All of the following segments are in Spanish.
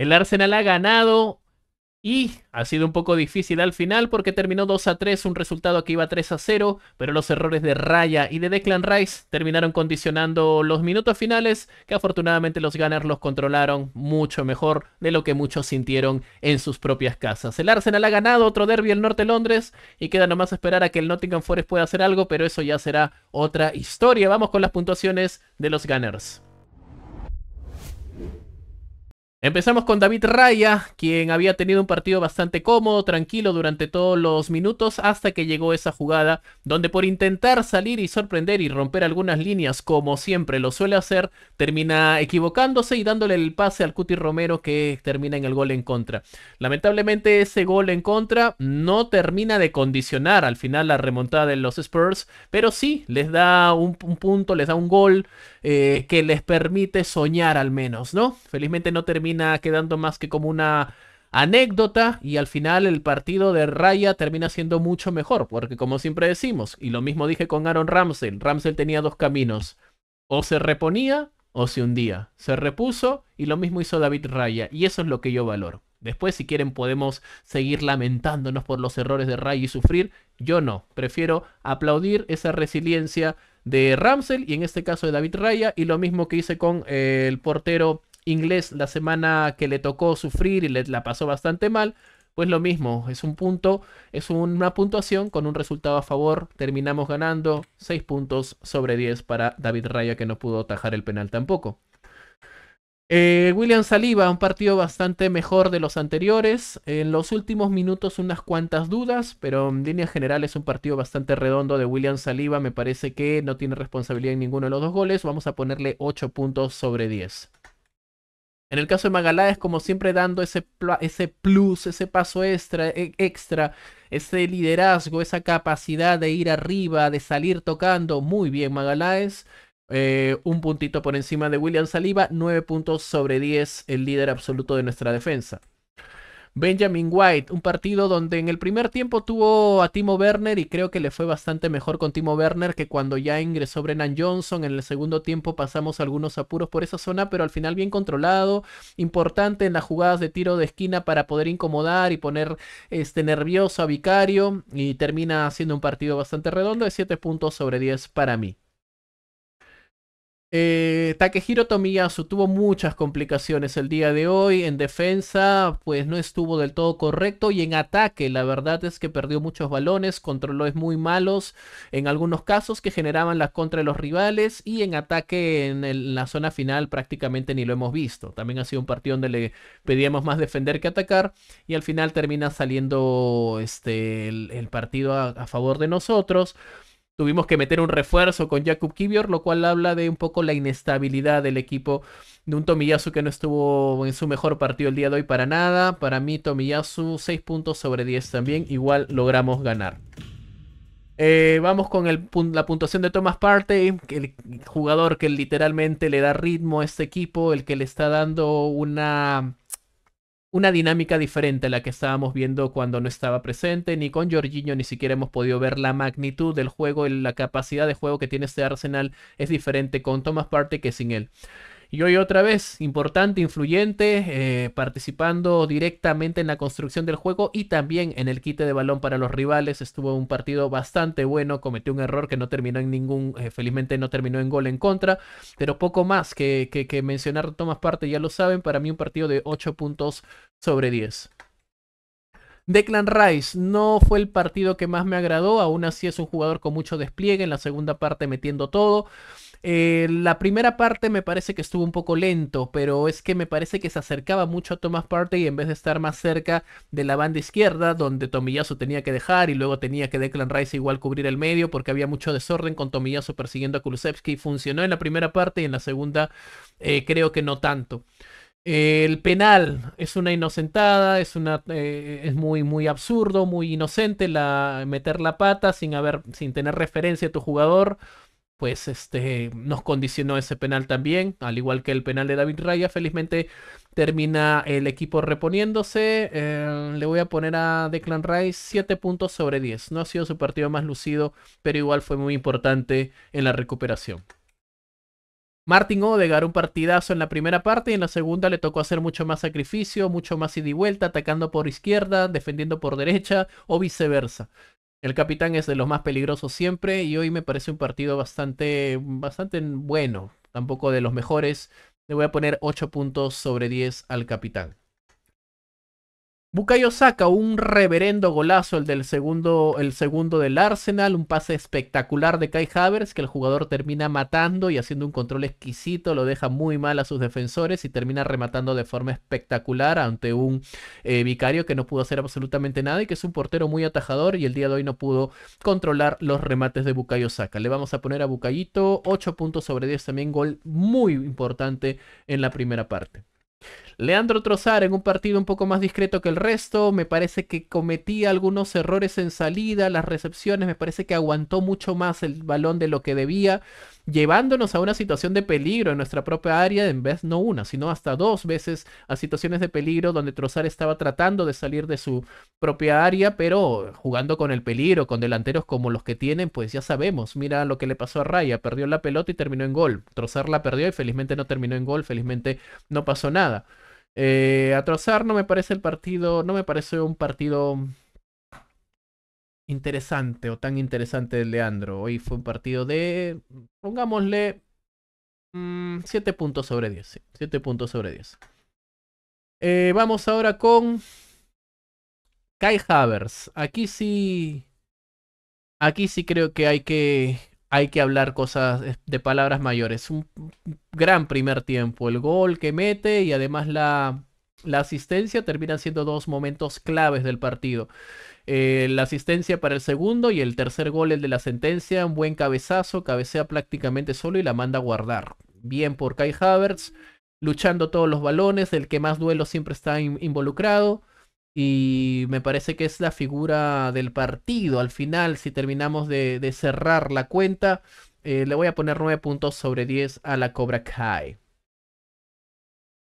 El Arsenal ha ganado y ha sido un poco difícil al final porque terminó 2 a 3, un resultado que iba 3 a 0, pero los errores de Raya y de Declan Rice terminaron condicionando los minutos finales, que afortunadamente los Gunners los controlaron mucho mejor de lo que muchos sintieron en sus propias casas. El Arsenal ha ganado otro derby el norte de Londres y queda nomás esperar a que el Nottingham Forest pueda hacer algo, pero eso ya será otra historia. Vamos con las puntuaciones de los Gunners. Empezamos con David Raya, quien había tenido un partido bastante cómodo, tranquilo durante todos los minutos hasta que llegó esa jugada donde por intentar salir y sorprender y romper algunas líneas como siempre lo suele hacer, termina equivocándose y dándole el pase al Cuti Romero que termina en el gol en contra. Lamentablemente ese gol en contra no termina de condicionar al final la remontada de los Spurs, pero sí les da un, punto, les da un gol eh, que les permite soñar al menos, ¿no? Felizmente no termina quedando más que como una anécdota y al final el partido de Raya termina siendo mucho mejor, porque como siempre decimos, y lo mismo dije con Aaron Ramsey Ramsey tenía dos caminos, o se reponía o se hundía, se repuso y lo mismo hizo David Raya, y eso es lo que yo valoro. Después, si quieren, podemos seguir lamentándonos por los errores de Raya y sufrir. Yo no, prefiero aplaudir esa resiliencia de Ramsey y en este caso de David Raya, y lo mismo que hice con eh, el portero inglés la semana que le tocó sufrir y le, la pasó bastante mal, pues lo mismo, es un punto, es una puntuación con un resultado a favor, terminamos ganando 6 puntos sobre 10 para David Raya que no pudo tajar el penal tampoco. Eh, William Saliba, un partido bastante mejor de los anteriores. En los últimos minutos unas cuantas dudas, pero en línea general es un partido bastante redondo de William Saliba. Me parece que no tiene responsabilidad en ninguno de los dos goles. Vamos a ponerle 8 puntos sobre 10. En el caso de Magalaes, como siempre dando ese, ese plus, ese paso extra, e, extra, ese liderazgo, esa capacidad de ir arriba, de salir tocando. Muy bien, Magalaes. Eh, un puntito por encima de William Saliba, 9 puntos sobre 10, el líder absoluto de nuestra defensa. Benjamin White, un partido donde en el primer tiempo tuvo a Timo Werner y creo que le fue bastante mejor con Timo Werner que cuando ya ingresó Brennan Johnson. En el segundo tiempo pasamos algunos apuros por esa zona, pero al final bien controlado, importante en las jugadas de tiro de esquina para poder incomodar y poner este nervioso a Vicario y termina siendo un partido bastante redondo de 7 puntos sobre 10 para mí. Eh, Takehiro Tomiyasu tuvo muchas complicaciones el día de hoy. En defensa, pues no estuvo del todo correcto. Y en ataque, la verdad es que perdió muchos balones, controló es muy malos en algunos casos que generaban las contra de los rivales. Y en ataque, en, la zona final, prácticamente ni lo hemos visto. También ha sido un partido donde le pedíamos más defender que atacar. Y al final termina saliendo este, el, partido a favor de nosotros. Tuvimos que meter un refuerzo con Jakub Kibior, lo cual habla de un poco la inestabilidad del equipo de un Tomiyasu que no estuvo en su mejor partido el día de hoy para nada. Para mí, Tomiyasu, 6 puntos sobre 10 también. Igual logramos ganar. Eh, vamos con la puntuación de Thomas Partey, el jugador que literalmente le da ritmo a este equipo, el que le está dando una una dinámica diferente a la que estábamos viendo cuando no estaba presente, ni con Jorginho ni siquiera hemos podido ver la magnitud del juego, la capacidad de juego que tiene este Arsenal es diferente con Thomas Partey que sin él. Y hoy otra vez, importante, influyente, eh, participando directamente en la construcción del juego y también en el quite de balón para los rivales. Estuvo un partido bastante bueno, cometió un error que no terminó en ningún, eh, felizmente no terminó en gol en contra, pero poco más que, mencionar, Tomás parte, ya lo saben, para mí un partido de 8 puntos sobre 10. Declan Rice no fue el partido que más me agradó, aún así es un jugador con mucho despliegue en la segunda parte metiendo todo. Eh, la primera parte me parece que estuvo un poco lento, pero es que me parece que se acercaba mucho a Thomas Partey en vez de estar más cerca de la banda izquierda, donde Tomillazo tenía que dejar y luego tenía que Declan Rice igual cubrir el medio porque había mucho desorden con Tomiyasu persiguiendo a Kulusevski. Funcionó en la primera parte y en la segunda eh, creo que no tanto. Eh, el penal es una inocentada, es, una, es muy, muy absurdo, muy inocente la, meter la pata sin, haber, sin tener referencia a tu jugador pues este, nos condicionó ese penal también, al igual que el penal de David Raya. Felizmente termina el equipo reponiéndose. Eh, le voy a poner a Declan Rice 7 puntos sobre 10. No ha sido su partido más lucido, pero igual fue muy importante en la recuperación. Martin Odegar, un partidazo en la primera parte y en la segunda le tocó hacer mucho más sacrificio, mucho más ida y vuelta, atacando por izquierda, defendiendo por derecha o viceversa. El capitán es de los más peligrosos siempre y hoy me parece un partido bastante, bastante bueno. Tampoco de los mejores. Le voy a poner 8 puntos sobre 10 al capitán. Bukayo saca un reverendo golazo, el del segundo, el segundo del Arsenal, un pase espectacular de Kai Havers que el jugador termina matando y haciendo un control exquisito, lo deja muy mal a sus defensores y termina rematando de forma espectacular ante un eh, vicario que no pudo hacer absolutamente nada y que es un portero muy atajador y el día de hoy no pudo controlar los remates de Bukayo Saka. Le vamos a poner a Bukayito 8 puntos sobre 10 también, gol muy importante en la primera parte. Leandro Trozar en un partido un poco más discreto que el resto, me parece que cometía algunos errores en salida, las recepciones, me parece que aguantó mucho más el balón de lo que debía, llevándonos a una situación de peligro en nuestra propia área, en vez no una, sino hasta dos veces a situaciones de peligro donde Trozar estaba tratando de salir de su propia área, pero jugando con el peligro, con delanteros como los que tienen, pues ya sabemos, mira lo que le pasó a Raya, perdió la pelota y terminó en gol, Trozar la perdió y felizmente no terminó en gol, felizmente no pasó nada. Eh, a no me parece el partido, no me parece un partido interesante o tan interesante de Leandro. Hoy fue un partido de, pongámosle, 7 mm, puntos sobre 10. puntos sobre 10. Eh, vamos ahora con Kai Havers. Aquí sí, aquí sí creo que hay que hay que hablar cosas de palabras mayores. Un gran primer tiempo, el gol que mete y además la, asistencia terminan siendo dos momentos claves del partido. Eh, la asistencia para el segundo y el tercer gol, el de la sentencia, un buen cabezazo, cabecea prácticamente solo y la manda a guardar. Bien por Kai Havertz, luchando todos los balones, el que más duelo siempre está involucrado y me parece que es la figura del partido. Al final, si terminamos de, cerrar la cuenta, eh, le voy a poner 9 puntos sobre 10 a la Cobra Kai.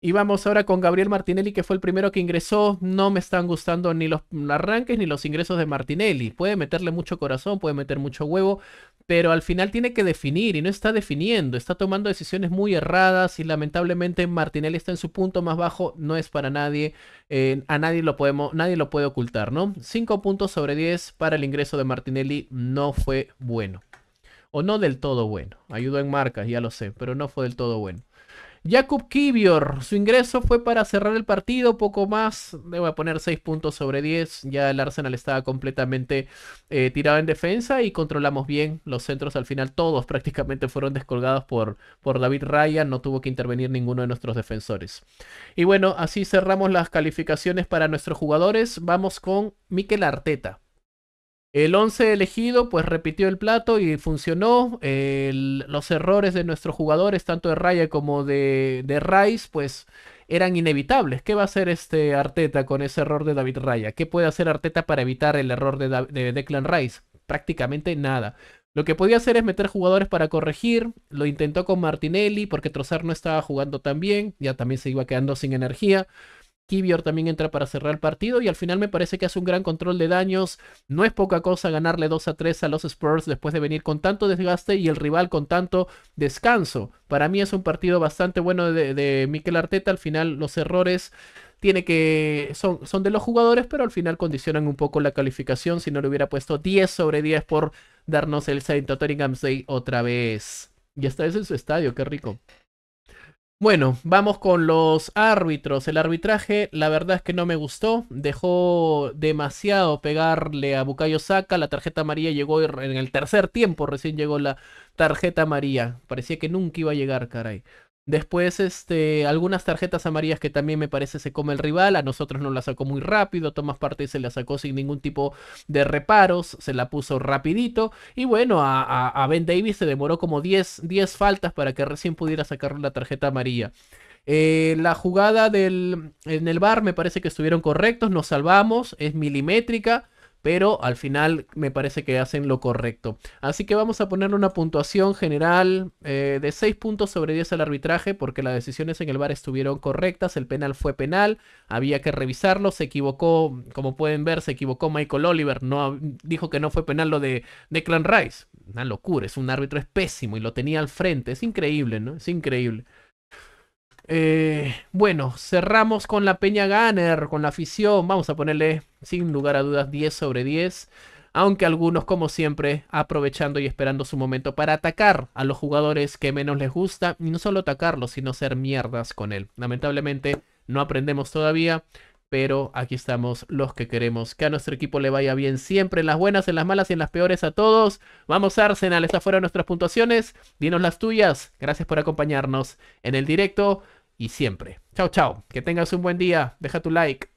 Y vamos ahora con Gabriel Martinelli, que fue el primero que ingresó. No me están gustando ni los arranques ni los ingresos de Martinelli. Puede meterle mucho corazón, puede meter mucho huevo, pero al final tiene que definir y no está definiendo, está tomando decisiones muy erradas y lamentablemente Martinelli está en su punto más bajo, no es para nadie, eh, a nadie lo, podemos, nadie lo puede ocultar, ¿no? 5 puntos sobre 10 para el ingreso de Martinelli no fue bueno, o no del todo bueno, ayudó en marcas, ya lo sé, pero no fue del todo bueno. Jacob Kivior, su ingreso fue para cerrar el partido, poco más, voy a poner 6 puntos sobre 10, ya el Arsenal estaba completamente eh, tirado en defensa y controlamos bien los centros al final, todos prácticamente fueron descolgados por, por David Ryan, no tuvo que intervenir ninguno de nuestros defensores. Y bueno, así cerramos las calificaciones para nuestros jugadores, vamos con Mikel Arteta. El 11 elegido pues repitió el plato y funcionó. los errores de nuestros jugadores, tanto de Raya como de, Rice, pues eran inevitables. ¿Qué va a hacer este Arteta con ese error de David Raya? ¿Qué puede hacer Arteta para evitar el error de, Declan Rice? Prácticamente nada. Lo que podía hacer es meter jugadores para corregir. Lo intentó con Martinelli porque Trozar no estaba jugando tan bien. Ya también se iba quedando sin energía. Kibior también entra para cerrar el partido y al final me parece que hace un gran control de daños. No es poca cosa ganarle 2 a 3 a los Spurs después de venir con tanto desgaste y el rival con tanto descanso. Para mí es un partido bastante bueno de, Miquel Mikel Arteta. Al final los errores tiene que son, son de los jugadores, pero al final condicionan un poco la calificación. Si no le hubiera puesto 10 sobre 10 por darnos el Saint Tottenham Day otra vez. Y está vez en su estadio, qué rico. Bueno, vamos con los árbitros. El arbitraje, la verdad es que no me gustó. Dejó demasiado pegarle a Bukayo Saka. La tarjeta María llegó en el tercer tiempo. Recién llegó la tarjeta María. Parecía que nunca iba a llegar, caray. Después, este, algunas tarjetas amarillas que también me parece se come el rival. A nosotros no la sacó muy rápido. Tomás Partey se la sacó sin ningún tipo de reparos. Se la puso rapidito. Y bueno, a, a, Ben Davis se demoró como 10, faltas para que recién pudiera sacar la tarjeta amarilla. Eh, la jugada del, en el bar me parece que estuvieron correctos. Nos salvamos. Es milimétrica pero al final me parece que hacen lo correcto. Así que vamos a ponerle una puntuación general eh, de 6 puntos sobre 10 al arbitraje, porque las decisiones en el bar estuvieron correctas, el penal fue penal, había que revisarlo, se equivocó, como pueden ver, se equivocó Michael Oliver, no, dijo que no fue penal lo de, de Clan Rice. Una locura, es un árbitro, es pésimo y lo tenía al frente, es increíble, ¿no? Es increíble. Eh, bueno, cerramos con la Peña Gunner, con la afición. Vamos a ponerle sin lugar a dudas 10 sobre 10 aunque algunos como siempre aprovechando y esperando su momento para atacar a los jugadores que menos les gusta y no solo atacarlos sino ser mierdas con él. Lamentablemente no aprendemos todavía, pero aquí estamos los que queremos que a nuestro equipo le vaya bien siempre, en las buenas, en las malas y en las peores a todos. Vamos Arsenal, estas fueron nuestras puntuaciones, dinos las tuyas, gracias por acompañarnos en el directo y siempre. Chao, chao, que tengas un buen día, deja tu like.